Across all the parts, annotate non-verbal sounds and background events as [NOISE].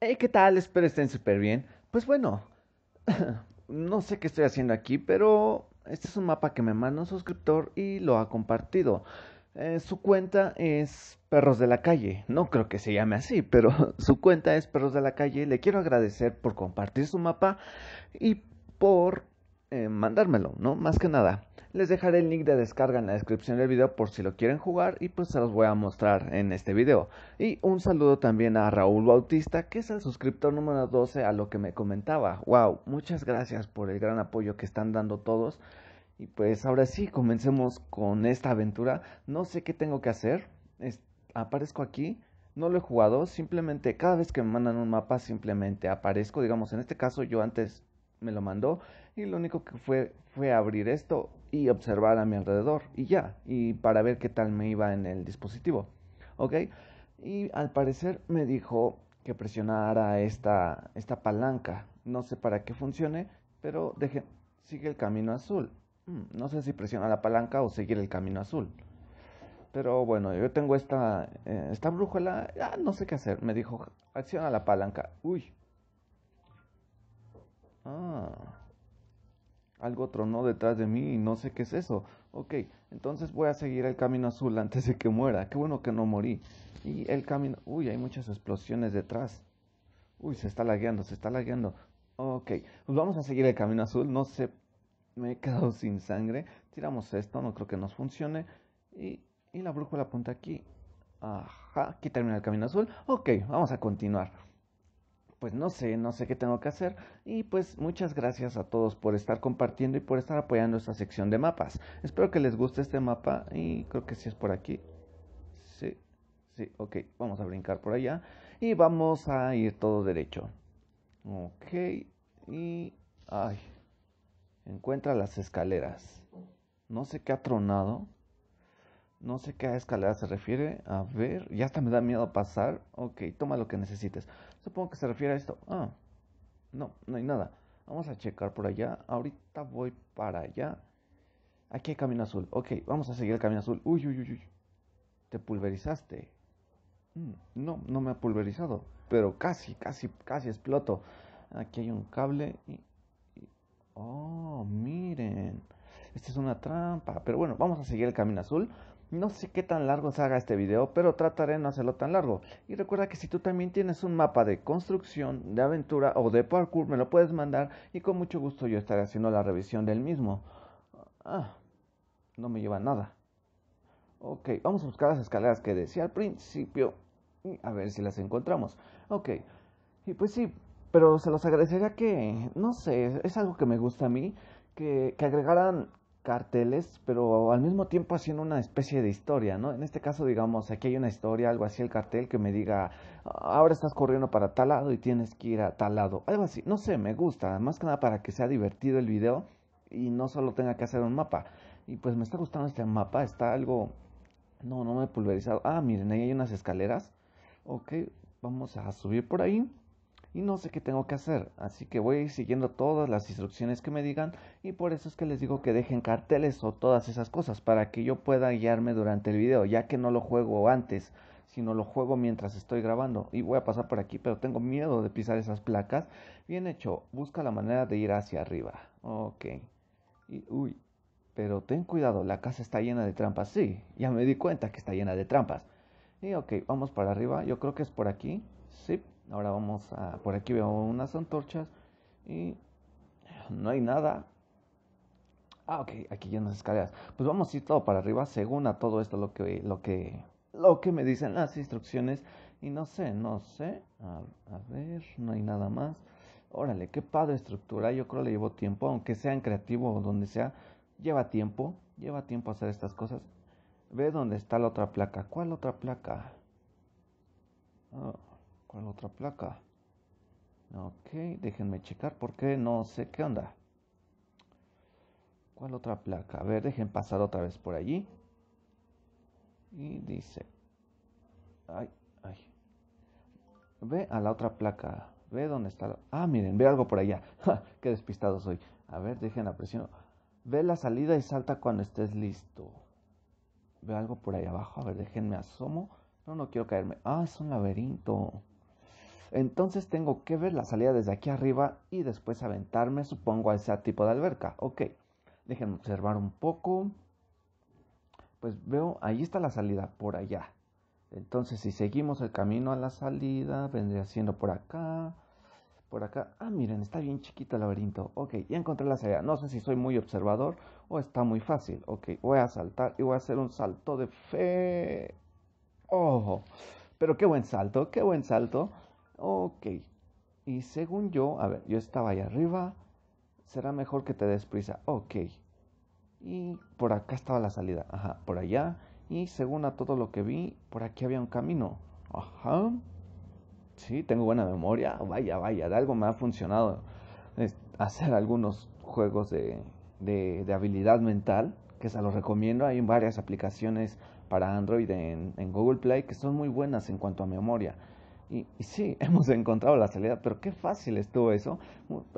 Hey, eh, ¿qué tal? Espero estén súper bien. Pues bueno, [LAUGHS] no sé qué estoy haciendo aquí, pero este es un mapa que me mandó un suscriptor y lo ha compartido. Eh, su cuenta es Perros de la Calle. No creo que se llame así, pero [LAUGHS] su cuenta es Perros de la Calle. Le quiero agradecer por compartir su mapa y por eh, mandármelo, ¿no? Más que nada. Les dejaré el link de descarga en la descripción del video por si lo quieren jugar y pues se los voy a mostrar en este video. Y un saludo también a Raúl Bautista que es el suscriptor número 12 a lo que me comentaba. Wow, muchas gracias por el gran apoyo que están dando todos. Y pues ahora sí, comencemos con esta aventura. No sé qué tengo que hacer. aparezco aquí. No lo he jugado. Simplemente cada vez que me mandan un mapa, simplemente aparezco. Digamos, en este caso yo antes me lo mandó y lo único que fue fue abrir esto y observar a mi alrededor y ya, y para ver qué tal me iba en el dispositivo. ¿Ok? Y al parecer me dijo que presionara esta, esta palanca. No sé para qué funcione, pero deje, sigue el camino azul. Mm, no sé si presiona la palanca o seguir el camino azul. Pero bueno, yo tengo esta, eh, esta brújula, ah, no sé qué hacer. Me dijo, acciona la palanca. Uy, Ah. Algo tronó detrás de mí y no sé qué es eso. Ok, entonces voy a seguir el camino azul [LAUGHS] antes de que muera. Qué bueno que no morí. Y el camino... Uy, hay muchas explosiones detrás. Uy, se está lagueando, se está lagueando. Ok, pues vamos a seguir el camino azul. No sé, me he quedado [LAUGHS] sin sangre. Tiramos esto, no creo que nos funcione. Y, y la brújula apunta aquí. Ajá, aquí termina el camino azul. Ok, vamos a continuar pues no sé, no sé qué tengo que hacer. Y pues muchas gracias a todos por estar compartiendo y por estar apoyando esta sección de mapas. Espero que les guste este mapa y creo que sí es por aquí. Sí, sí, ok, vamos a brincar por allá y vamos a ir todo derecho. Ok, y... Ay, encuentra las escaleras. No sé qué ha tronado. No sé qué a escalera se refiere. A ver, ya hasta me da miedo pasar. Ok, toma lo que necesites. Supongo que se refiere a esto. Ah, no, no hay nada. Vamos a checar por allá. Ahorita voy para allá. Aquí hay camino azul. Ok, vamos a seguir el camino azul. Uy, uy, uy, uy. Te pulverizaste. Mm, no, no me ha pulverizado. Pero casi, casi, casi exploto. Aquí hay un cable. Y, Oh, miren. Esta es una trampa. Pero bueno, vamos a seguir el camino azul. No sé qué tan largo se haga este video, pero trataré de no hacerlo tan largo. Y recuerda que si tú también tienes un mapa de construcción, de aventura o de parkour, me lo puedes mandar y con mucho gusto yo estaré haciendo la revisión del mismo. Ah, no me lleva nada. Ok, vamos a buscar las escaleras que decía al principio y a ver si las encontramos. Ok, y pues sí, pero se los agradecería que, no sé, es algo que me gusta a mí, que, que agregaran carteles, pero al mismo tiempo haciendo una especie de historia, ¿no? En este caso, digamos, aquí hay una historia, algo así, el cartel que me diga, ahora estás corriendo para tal lado y tienes que ir a tal lado, algo así, no sé, me gusta, más que nada para que sea divertido el video y no solo tenga que hacer un mapa. Y pues me está gustando este mapa, está algo, no, no me he pulverizado. Ah, miren, ahí hay unas escaleras, ok, vamos a subir por ahí y no sé qué tengo que hacer, así que voy siguiendo todas las instrucciones que me digan y por eso es que les digo que dejen carteles o todas esas cosas para que yo pueda guiarme durante el video, ya que no lo juego antes, sino lo juego mientras estoy grabando y voy a pasar por aquí, pero tengo miedo de pisar esas placas. Bien hecho, busca la manera de ir hacia arriba. Ok. Y, uy, pero ten cuidado, la casa está llena de trampas. Sí, ya me di cuenta que está llena de trampas. Y ok, vamos para arriba, yo creo que es por aquí. Sí, Ahora vamos a... Por aquí veo unas antorchas y no hay nada. Ah, ok, aquí ya unas escaleras. Pues vamos a ir todo para arriba según a todo esto lo que, lo que, lo que me dicen las instrucciones. Y no sé, no sé. A, ver, no hay nada más. Órale, qué padre estructura. Yo creo que le llevo tiempo, aunque sea en creativo o donde sea. Lleva tiempo, lleva tiempo hacer estas cosas. Ve dónde está la otra placa. ¿Cuál otra placa? Ah, ¿Cuál otra placa? Ok, déjenme checar porque no sé qué onda. ¿Cuál otra placa? A ver, dejen pasar otra vez por allí. Y dice... Ay, ay. Ve a la otra placa. Ve dónde está. Ah, miren, ve algo por allá. [LAUGHS] qué despistado soy. A ver, dejen la presión. Ve la salida y salta cuando estés listo. Ve algo por ahí abajo. A ver, déjenme asomo. No, no quiero caerme. Ah, es un laberinto. Entonces tengo que ver la salida desde aquí arriba y después aventarme, supongo, a ese tipo de alberca. Ok, déjenme observar un poco. Pues veo, ahí está la salida, por allá. Entonces si seguimos el camino a la salida, vendría siendo por acá, por acá. Ah, miren, está bien chiquito el laberinto. Ok, ya encontré la salida. No sé si soy muy observador o está muy fácil. Ok, voy a saltar y voy a hacer un salto de fe. ¡Oh! Pero qué buen salto, qué buen salto. Ok. Y según yo, a ver, yo estaba ahí arriba. Será mejor que te des prisa. Ok. Y por acá estaba la salida. Ajá, por allá. Y según a todo lo que vi, por aquí había un camino. Ajá. Sí, tengo buena memoria. Vaya, vaya, de algo me ha funcionado hacer algunos juegos de, de, habilidad mental, que se los recomiendo. Hay varias aplicaciones para Android en Google Play que son muy buenas en cuanto a memoria. Y, sí, [LAUGHS] hemos encontrado la salida, pero qué fácil estuvo eso.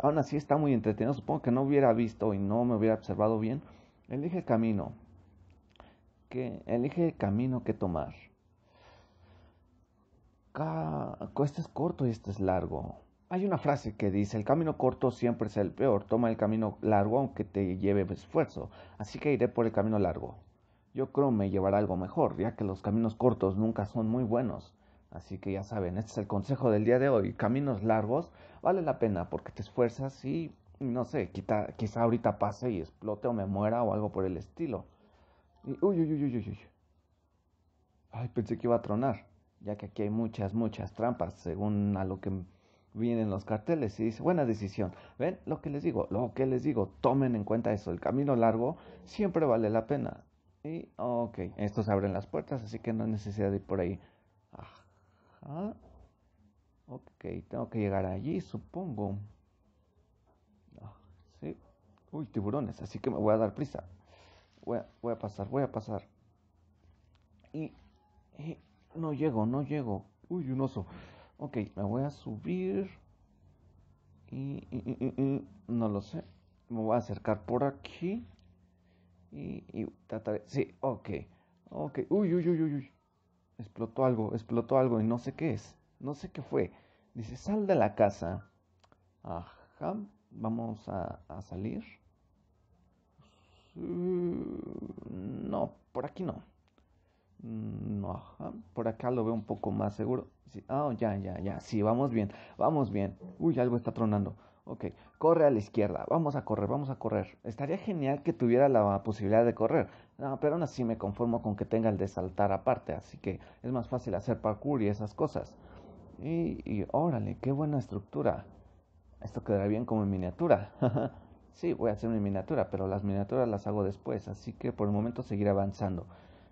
Aún así está muy entretenido. Supongo que no hubiera visto y no me hubiera observado bien. Elige el camino. Que, elige el camino que tomar. este es corto y este es largo. Hay una frase que dice, el camino corto siempre es el peor, toma el camino largo aunque te lleve esfuerzo, así que iré por el camino largo. Yo creo me llevará algo mejor, ya que los caminos cortos nunca son muy buenos. Así que ya saben, este es el consejo del día de hoy. Caminos largos vale la pena porque te esfuerzas y no sé, quizá ahorita pase y explote o me muera o algo por el estilo. Y, uy, uy, uy, uy, uy. Ay, pensé que iba a tronar, ya que aquí hay muchas, muchas trampas según a lo que vienen los carteles y dice, buena decisión. ¿Ven? Lo que les digo, lo que les digo, tomen en cuenta eso, el camino largo siempre vale la pena. Y, ok, estos abren las puertas, así que no hay necesidad de ir por ahí. Ok, tengo que llegar allí, supongo. Ah, sí. Uy, tiburones, así que me voy a dar prisa. Voy a, pasar, voy a pasar. Y, no llego, no llego. Uy, un oso. Ok, me voy a subir. Y, no lo sé. Me voy a acercar por aquí. Y, trataré. Sí, ok. Ok. Uy, uy, uy, uy, uy explotó algo, explotó algo y no sé qué es, no sé qué fue. Dice, sal de la casa. Ajá, vamos a, salir. Mm, no, por aquí no. Mm, no, ajá. Por acá lo veo un poco más seguro. Sí. Ah, ya, ya, ya. Sí, vamos bien. Vamos bien. Uy, algo está tronando. Ok, corre a la izquierda. Vamos a correr, vamos a correr. Estaría genial que tuviera la posibilidad de correr. No, pero aún así me conformo con que tenga el de saltar aparte, así que es más fácil hacer parkour y esas cosas. Y, órale, qué buena estructura. Esto quedará bien como en miniatura. [LAUGHS] sí, voy a hacer una miniatura, pero las miniaturas las hago después, así que por el momento seguiré avanzando.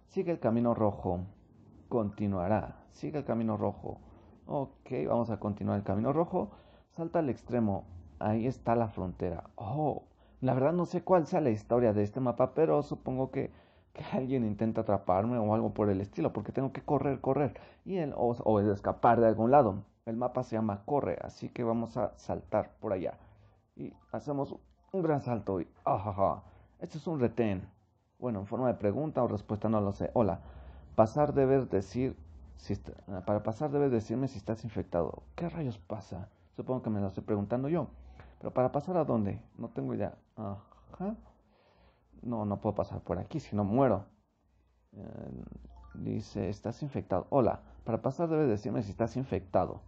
Sigue el camino rojo. Continuará. Sigue el camino rojo. Ok, vamos a continuar el camino rojo. Salta al extremo. Ahí está la frontera. Oh, la verdad no sé cuál sea la historia de este mapa, pero supongo que, alguien intenta atraparme o algo por el estilo, porque tengo que correr, correr, y el, o, o escapar de algún lado. El mapa se llama Corre, así que vamos a saltar por allá. Y hacemos un gran salto y... Esto es un retén. Bueno, en forma de pregunta o respuesta no lo sé. Hola. Pasar debes decir... Ah, para pasar debes decirme si estás infectado. ¿Qué rayos pasa? Supongo que me lo estoy preguntando yo. Pero para pasar a dónde? No tengo ya. Ajá. No, no puedo pasar por aquí, si no muero. Eh, dice, estás infectado. Hola, para pasar debes decirme si estás infectado.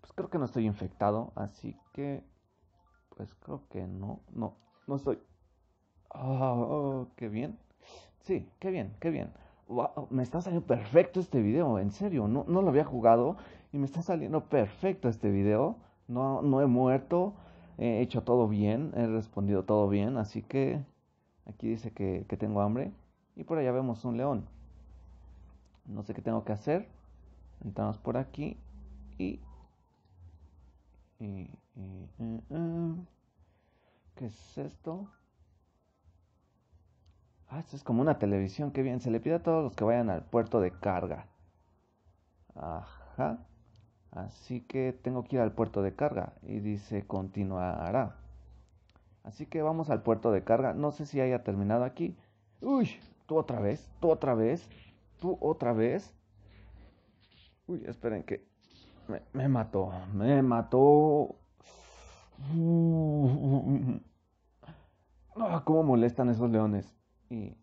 Pues creo que no estoy infectado, así que... Pues creo que no, no, no estoy. Ah, oh, qué bien. Sí, qué bien, qué bien. me está saliendo perfecto este video, en serio. No, no lo había jugado y me está saliendo perfecto este video. No, no he muerto, he hecho todo bien, he respondido todo bien, así que aquí dice que, tengo hambre. Y por allá vemos un león. No sé qué tengo que hacer. Entramos por aquí y... ¿Qué es esto? Ah, esto es como una televisión, qué bien. Se le pide a todos los que vayan al puerto de carga. Ajá. Así que tengo que ir al puerto de carga. Y dice, continuará. Así que vamos al puerto de carga. No sé si haya terminado aquí. Uy, tú otra vez, tú otra vez, tú otra vez. Uy, esperen que me, mató, me mató. No, [LAUGHS] ah, ¿Cómo molestan esos leones? Y...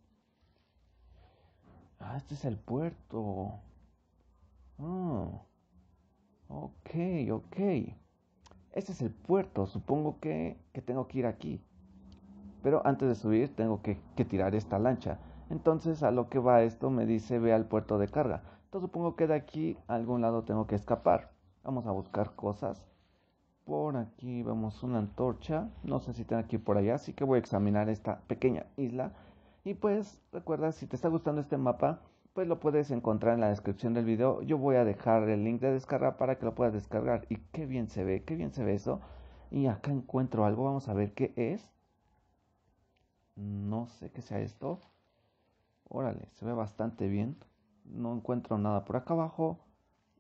Ah, este es el puerto. Ah. Ok, ok. Este es el puerto. Supongo que, que tengo que ir aquí. Pero antes de subir tengo que, que, tirar esta lancha. Entonces a lo que va esto me dice ve al puerto de carga. Entonces supongo que de aquí a algún lado tengo que escapar. Vamos a buscar cosas. Por aquí vemos una antorcha. No sé si tengo aquí por allá. Así que voy a examinar esta pequeña isla. Y pues recuerda, si te está gustando este mapa, pues lo puedes encontrar en la descripción del video. Yo voy a dejar el link de descarga para que lo puedas descargar. Y qué bien se ve, qué bien se ve eso. Y acá encuentro algo, vamos a ver qué es. No sé qué sea esto. Órale, se ve bastante bien. No encuentro nada por acá abajo.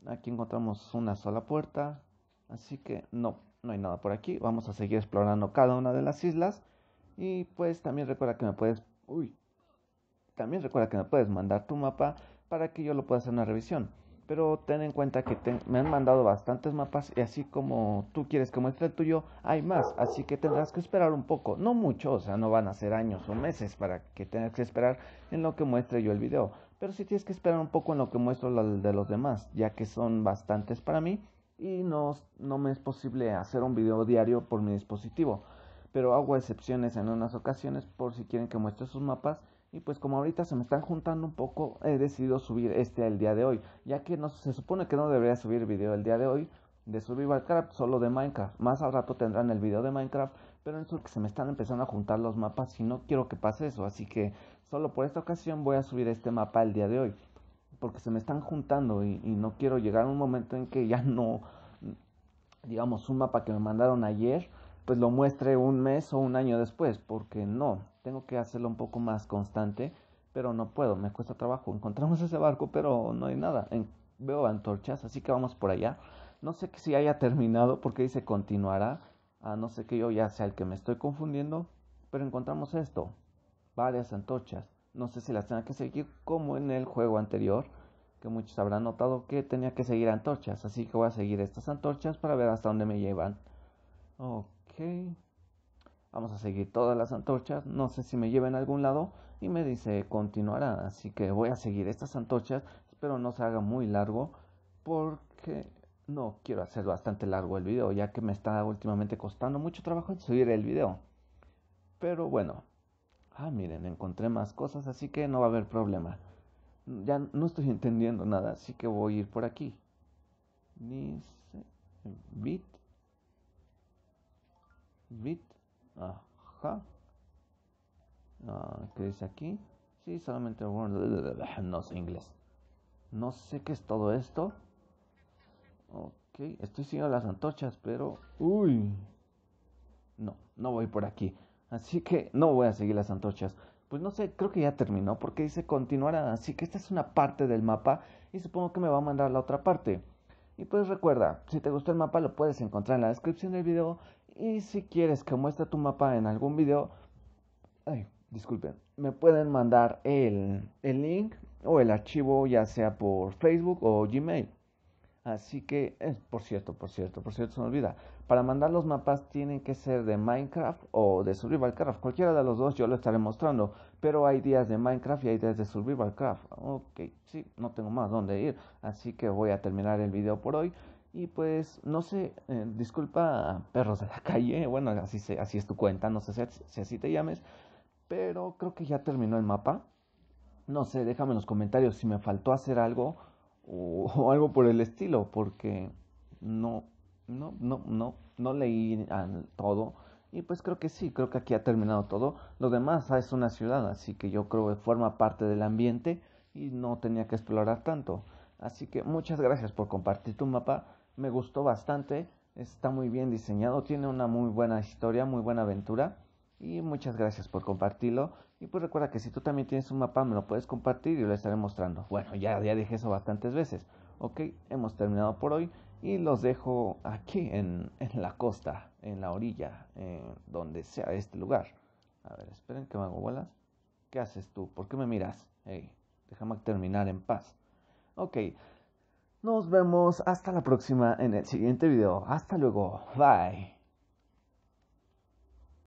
Aquí encontramos una sola puerta. Así que no, no hay nada por aquí. Vamos a seguir explorando cada una de las islas. Y pues también recuerda que me puedes... Uy, también recuerda que me puedes mandar tu mapa para que yo lo pueda hacer una revisión. Pero ten en cuenta que me han mandado bastantes mapas y así como tú quieres que muestre el tuyo, hay más. Así que tendrás que esperar un poco, no mucho, o sea, no van a ser años o meses para que tengas que esperar en lo que muestre yo el video. Pero sí tienes que esperar un poco en lo que muestro el de los demás, ya que son bastantes para mí y no, no me es posible hacer un video diario por mi dispositivo. Pero hago excepciones en unas ocasiones por si quieren que muestre sus mapas y pues como ahorita se me están juntando un poco, he decidido subir este el día de hoy. Ya que no, se supone que no debería subir video el día de hoy de Survival solo de Minecraft. Más al rato tendrán el video de Minecraft, pero es que se me están empezando a juntar los mapas y no quiero que pase eso. Así que solo por esta ocasión voy a subir este mapa el día de hoy. Porque se me están juntando y no quiero llegar a un momento en que ya [LAUGHS] no, digamos, un mapa que me mandaron ayer, pues lo muestre un mes o un año después. Porque no, tengo que hacerlo un poco más constante, pero no puedo, me cuesta trabajo. Encontramos ese barco, pero no hay nada. veo antorchas, así que vamos por allá. No sé si haya terminado porque dice continuará. A ah, no sé que yo ya sea el que me estoy confundiendo, pero encontramos esto. Varias antorchas. No sé si las tenga que seguir como en el juego anterior, que muchos habrán notado que tenía que seguir antorchas. Así que voy a seguir estas antorchas para ver hasta dónde me llevan. Ok. Vamos a seguir todas las antorchas. No sé si me lleva a algún lado. Y me dice continuará. Así que voy a seguir estas antorchas. Espero no se haga muy largo. Porque no quiero hacer bastante largo el video. Ya que me está últimamente costando mucho trabajo subir el video. Pero bueno. Ah, miren, encontré más cosas. Así que no va a haber problema. Ya no estoy [LAUGHS] entendiendo nada. Así que voy a ir por aquí. Bit. Bit. Ajá. Ah, ¿Qué dice aquí? Sí, solamente no sé inglés. No sé qué es todo esto. Ok, estoy siguiendo las antorchas, pero... Uy. No, no voy por aquí. Así que no voy a seguir las antorchas. Pues no sé, creo que ya terminó porque dice continuar. Así que esta es una parte del mapa y supongo que me va a mandar la otra parte. Y pues recuerda, si te gustó el mapa lo puedes encontrar en la descripción del video y si quieres que muestre tu mapa en algún video, disculpen, me pueden mandar el, el link o el archivo ya sea por Facebook o Gmail. Así que, eh, por cierto, por cierto, por cierto, se me olvida. Para mandar los mapas tienen que ser de Minecraft o de Survival Craft. Cualquiera de los dos yo lo estaré mostrando. Pero hay días de Minecraft y hay días de Survival Craft. Ok, sí, no tengo más dónde ir. Así que voy a terminar el video por hoy. Y pues, no sé, eh, disculpa perros de la [LAUGHS] calle. Bueno, así, así es tu cuenta, no sé si, si así te llames. Pero creo que ya terminó el mapa. No sé, déjame en los comentarios si me faltó hacer algo [LAUGHS] o, algo por el estilo, porque no, no, no, no, no leí todo. Y pues creo que sí, creo que aquí ha terminado todo. Lo demás es una ciudad, así que yo creo que forma parte del ambiente y no tenía que explorar tanto. Así que muchas gracias por compartir tu mapa. Me gustó bastante, está muy bien diseñado, tiene una muy buena historia, muy buena aventura. Y muchas gracias por compartirlo. Y pues recuerda que si tú también tienes un mapa, me lo puedes compartir y lo estaré mostrando. Bueno, ya, ya dije eso bastantes veces. Ok, hemos terminado por hoy y los dejo aquí en, en la costa, en la orilla, eh, donde sea este lugar. A ver, esperen que me hago bolas. ¿Qué haces tú? ¿Por qué me miras? Hey, déjame terminar en paz. Ok, nos vemos hasta la próxima en el siguiente video. Hasta luego, bye.